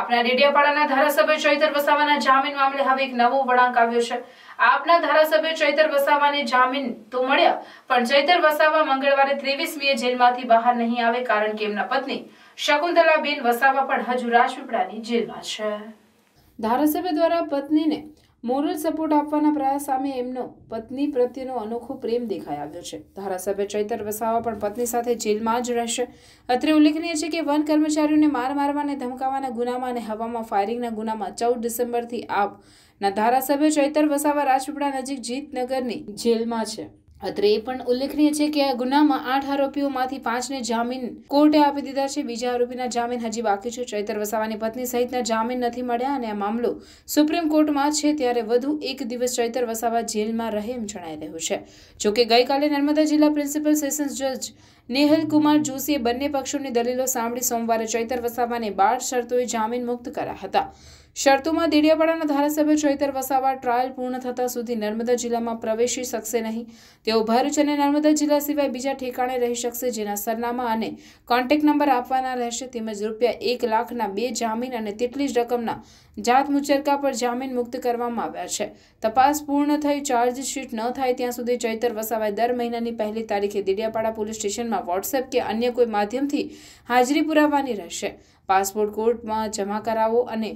આપના ડેડિયાપાડાના ધારાસભ્ય ચૈતર વસાવાના જામીન મામલે હવે એક નવો વળાંક આવ્યો છે આપના ધારાસભ્ય ચૈતર વસાવાને જામીન તો મળ્યા પણ ચૈતર વસાવા મંગળવારે ત્રેવીસ મીએ જેલમાંથી બહાર નહીં આવે કારણ કે એમના પત્ની શકુંતલાબેન વસાવા પણ હજુ રાજપીપળાની જેલમાં છે ધારાસભ્ય દ્વારા પત્નીને મોરલ સપોર્ટ આપવાના પ્રયાસ સામે એમનો પત્ની પ્રત્યેનો અનોખો પ્રેમ દેખાઈ આવ્યો છે ધારાસભ્ય ચૈતર વસાવા પણ પત્ની સાથે જેલમાં જ રહેશે અત્રે ઉલ્લેખનીય છે કે વન કર્મચારીઓને માર મારવા અને ધમકાવાના ગુનામાં અને હવામાં ફાયરિંગના ગુનામાં ચૌદ ડિસેમ્બરથી આપના ધારાસભ્ય ચૈતર વસાવા રાજપીપળા નજીક જીતનગરની જેલમાં છે અત્રે એ પણ ઉલ્લેખનીય છે કે આ ગુનામાં આઠ આરોપીઓમાંથી પાંચને જામીન કોર્ટે આપી દીધા છે બીજા આરોપીના જામીન હજી બાકી છે ચૈતર વસાવાની પત્ની સહિતના જામીન નથી મળ્યા અને આ મામલો સુપ્રીમ કોર્ટમાં છે ત્યારે વધુ એક દિવસ ચૈતર વસાવા જેલમાં રહે એમ જણાઈ રહ્યું છે જોકે ગઈકાલે નર્મદા જિલ્લા પ્રિન્સિપલ સેશન્સ જજ નેહલ કુમાર જોશીએ બંને પક્ષોની દલીલો સાંભળી સોમવારે ચૈતર વસાવાને બાર શરતોએ જામીન મુક્ત કર્યા હતા શરતોમાં દેડિયાપાડાના ધારાસભ્ય ચૈતર વસાવા ટ્રાયલ પૂર્ણ થતા સુધી નર્મદા જિલ્લામાં પ્રવેશી શકશે નહીં તેઓ ભરૂચ અને નર્મદા જિલ્લા સિવાય બીજા ઠેકાણે રહી શકશે જેના સરનામા અને કોન્ટેક નંબર આપવાના રહેશે તેમજ રૂપિયા એક લાખના બે જામીન અને તેટલી જ રકમના જાત મુચરકા પર જામીન મુક્ત કરવામાં આવ્યા છે તપાસ પૂર્ણ થઈ ચાર્જશીટ ન થાય ત્યાં સુધી ચૈતર વસાવાએ દર મહિનાની પહેલી તારીખે દેડિયાપાડા પોલીસ સ્ટેશનમાં મેસેજમાં વોટ્સએપ કે અન્ય કોઈ માધ્યમથી હાજરી પુરાવવાની રહેશે પાસપોર્ટ કોર્ટમાં જમા કરાવો અને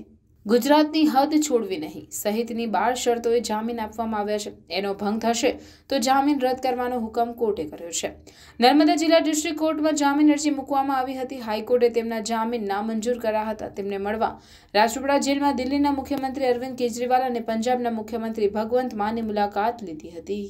ગુજરાતની હદ છોડવી નહીં સહિતની બાળ શરતોએ જામીન આપવામાં આવ્યા છે એનો ભંગ થશે તો જામીન રદ કરવાનો હુકમ કોર્ટે કર્યો છે નર્મદા જિલ્લા ડિસ્ટ્રિક્ટ કોર્ટમાં જામીન અરજી મૂકવામાં આવી હતી હાઈકોર્ટે તેમના જામીન નામંજૂર કર્યા હતા તેમને મળવા રાજપીપળા જેલમાં દિલ્હીના મુખ્યમંત્રી અરવિંદ કેજરીવાલ અને પંજાબના મુખ્યમંત્રી ભગવંત માની મુલાકાત લીધી હતી